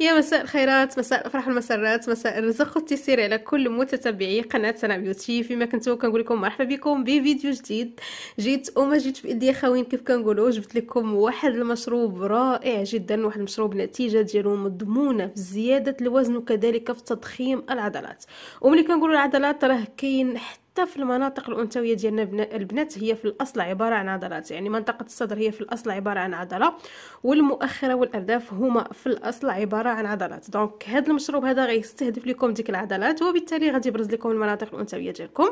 يا مساء الخيرات مساء الافراح والمسرات مساء الرزق والتيسير على كل متتبعي قناه سنا بيوتي فيما كنتو كنقول لكم مرحبا بكم بفيديو جديد جيت وما جيت بايديا خاوين كيف كنقولوا جبت لكم واحد المشروب رائع جدا واحد المشروب نتيجه ديالو مضمونه في زياده الوزن وكذلك في تضخيم العضلات وملي كنقولوا العضلات راه كاين حتى حتى في المناطق الانثويه ديالنا البنات هي في الاصل عباره عن عضلات يعني منطقه الصدر هي في الاصل عباره عن عضله والمؤخره والارداف هما في الاصل عباره عن عضلات دونك هذا المشروب هذا غيستهدف لكم ديك العضلات وبالتالي غادي يبرز لكم المناطق الانثويه ديالكم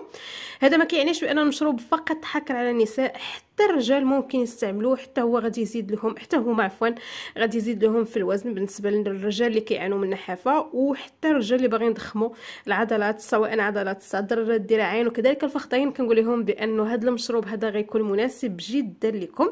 هذا ما كيعنيش بان المشروب فقط حكر على النساء حتى حتى الرجال ممكن يستعملوه حتى هو غادي يزيد لهم حتى هما عفوا غادي يزيد لهم في الوزن بالنسبه للرجال اللي كيعانوا من النحافه وحتى الرجال اللي باغيين يضخموا العضلات سواء عضلات الصدر الذراعين وكذلك الفخذين كنقول لهم بانه هذا المشروب هذا غيكون مناسب جدا لكم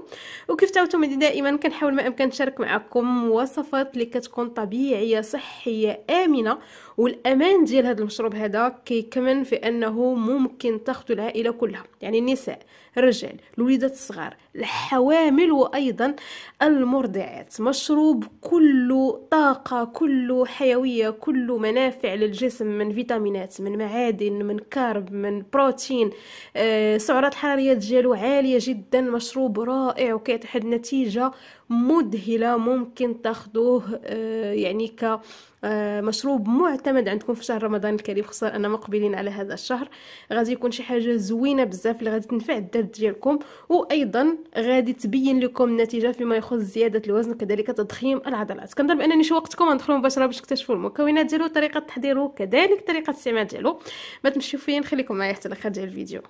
وكيف تعودتم دائما كنحاول ما امكن نشارك معكم وصفات اللي كتكون طبيعيه صحيه امنه والامان ديال هذا المشروب هذا كيكمن في انه ممكن تاخذوا العائله كلها يعني النساء الرجال الوليدات الصغار الحوامل وأيضا المرضعات مشروب كله طاقة كله حيوية كله منافع للجسم من فيتامينات من معادن من كارب من بروتين آه، سعرات الحرارية ديالو عالية جدا مشروب رائع وكيتحد نتيجة مذهلة ممكن تاخدوه آه، يعني ك آه، مشروب معتمد عندكم في شهر رمضان الكريم خصوصا اننا مقبلين على هذا الشهر غادي يكون شي حاجه زوينه بزاف اللي غادي تنفع الدرد ديالكم و وايضا غادي تبين لكم النتيجه فيما يخص زياده الوزن كذلك تضخيم العضلات كنظن بانني شوقتكم غندخلوا مباشره باش تكتشفوا المكونات ديالو طريقه تحضيره كذلك طريقه الاستعمال ديالو ما تمشيو فين خليكم معايا حتى لاخر ديال الفيديو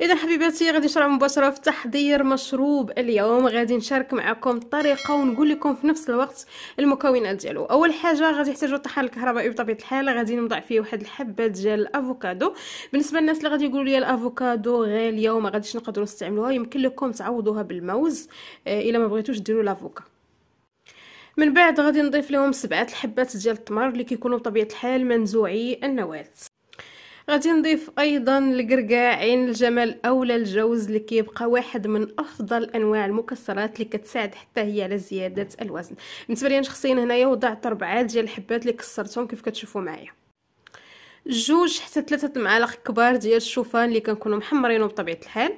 اذا حبيباتي غادي نشرح مباشره في تحضير مشروب اليوم غادي نشارك معكم الطريقه ونقول لكم في نفس الوقت المكونات ديالو اول حاجه غادي يحتاجوا الطحال الكهربائي بطبيعه الحال غادي نوضع فيه واحد الحبه ديال الافوكادو بالنسبه للناس اللي غادي يقولوا لي الافوكادو غاليه وما غاديش نقدروا نستعملوها يمكن لكم تعوضوها بالموز آه، الا ما بغيتوش ديروا لافوكا من بعد غادي نضيف لهم سبعه الحبات ديال التمر اللي كيكونوا بطبيعه الحال منزوعي النواه غادي نضيف ايضا عين الجمل اولا الجوز اللي كيبقى واحد من افضل انواع المكسرات اللي كتساعد حتى هي على زياده الوزن بالنسبه لي شخصيا هنايا وضعت اربعه ديال الحبات اللي كسرتهم كيف كتشوفوا معايا جوج حتى ثلاثه المعالق كبار ديال الشوفان اللي كنكونوا محمرينهم بطبيعه الحال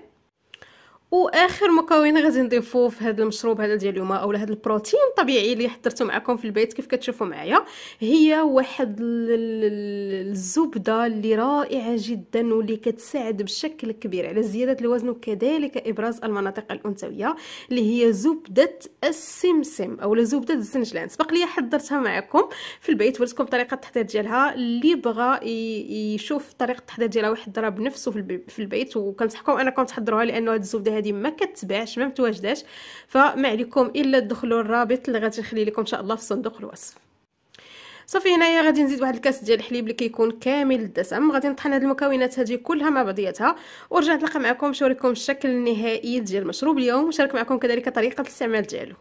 واخر مكون غادي نضيفوه في هذا المشروب هذا ديال اليوم اولا هذا البروتين الطبيعي اللي حضرته معكم في البيت كيف كتشوفوا معايا هي واحد الزبده اللي رائعه جدا واللي كتساعد بشكل كبير على زياده الوزن وكذلك ابراز المناطق الانثويه اللي هي زبده السمسم اولا زبده الزنجلان سبق لي حضرتها معكم في البيت وريتكم طريقه التحضير ديالها اللي بغى يشوف طريقه التحضير ديالها ويحضرها بنفسه في البيت وكنصحكم انكم تحضروها لانه هذه الزبده هذه ما كتباعش ما متواجداش فما عليكم الا تدخلوا الرابط اللي نخلي لكم ان شاء الله في صندوق الوصف صافي هنايا غادي نزيد واحد الكاس ديال الحليب اللي كيكون كامل الدسم غادي نطحن هذه المكونات هذه كلها مع بعضياتها ورجعت نلقى معكم باش نوريكم الشكل النهائي ديال المشروب اليوم ونشارك معكم كذلك طريقه الاستعمال ديالو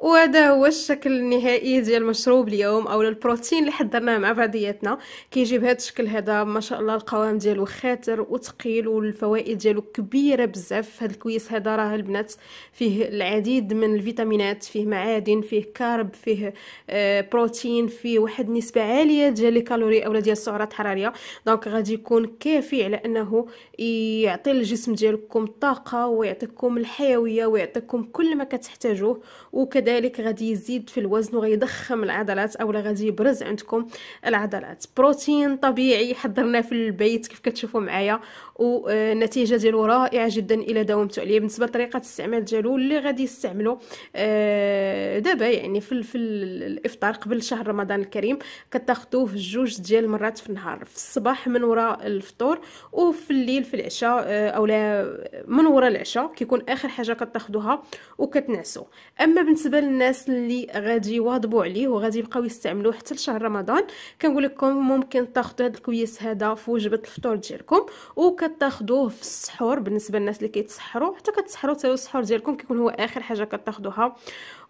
وهذا هو الشكل النهائي ديال مشروب اليوم او البروتين اللي حضرناه مع بعضياتنا كيجي بهذا الشكل هذا ما شاء الله القوام ديالو خاتر وثقيل والفوائد ديالو كبيره بزاف هذا الكويس هذا راه البنات فيه العديد من الفيتامينات فيه معادن فيه كارب فيه آه، بروتين فيه واحد النسبه عاليه ديال الكالوري اولا ديال السعرات الحراريه دونك غادي يكون كافي على انه يعطي الجسم ديالكم الطاقه ويعطيكم الحيويه ويعطيكم كل ما كتحتاجوه وكذا كذلك غادي يزيد في الوزن وغيضخم العضلات اولا غادي يبرز عندكم العضلات بروتين طبيعي حضرناه في البيت كيف كتشوفوا معايا والنتيجه آه، ديالو رائعه جدا الى داومتوا عليه بالنسبه لطريقه الاستعمال ديالو اللي غادي يستعملوا آه دابا يعني في, في الافطار قبل شهر رمضان الكريم كتاخذوه جوج ديال المرات في النهار في الصباح من وراء الفطور وفي الليل في العشاء آه، اولا من وراء العشاء كيكون اخر حاجه كتاخذوها وكتنعسوا اما بالنسبه للناس اللي غادي يواظبوا عليه وغادي يبقاو يستعملوه حتى لشهر رمضان كنقول لكم ممكن تاخذوا هذا الكويس هذا في وجبه الفطور ديالكم وكتاخذوه في السحور بالنسبه للناس اللي كيتسحروا حتى كتسحروا حتى السحور ديالكم كيكون هو اخر حاجه كتاخذوها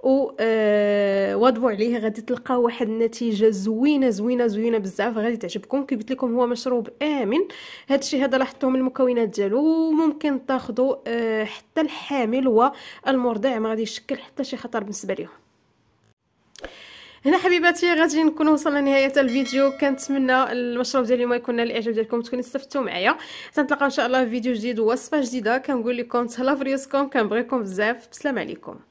ووضبوا آه، عليه غادي تلقاو واحد النتيجه زوينه زوينه زوينه بزاف غادي تعجبكم كي قلت لكم هو مشروب امن الشيء هذا لاحظتوه من المكونات ديالو وممكن تاخذوا آه، حتى الحامل والمرضع ما غادي يشكل حتى شي خطر بالنسبه ليهم هنا حبيباتي غادي نكون وصلنا لنهايه الفيديو كنتمنى المشروب ديال اليوم يكون نال الاعجاب ديالكم تكونوا استفدتوا معايا تنتلاقاو ان شاء الله في فيديو جديد ووصفه جديده كنقول لكم تهلاو في ريوسكم كنبغيكم بزاف بسلام عليكم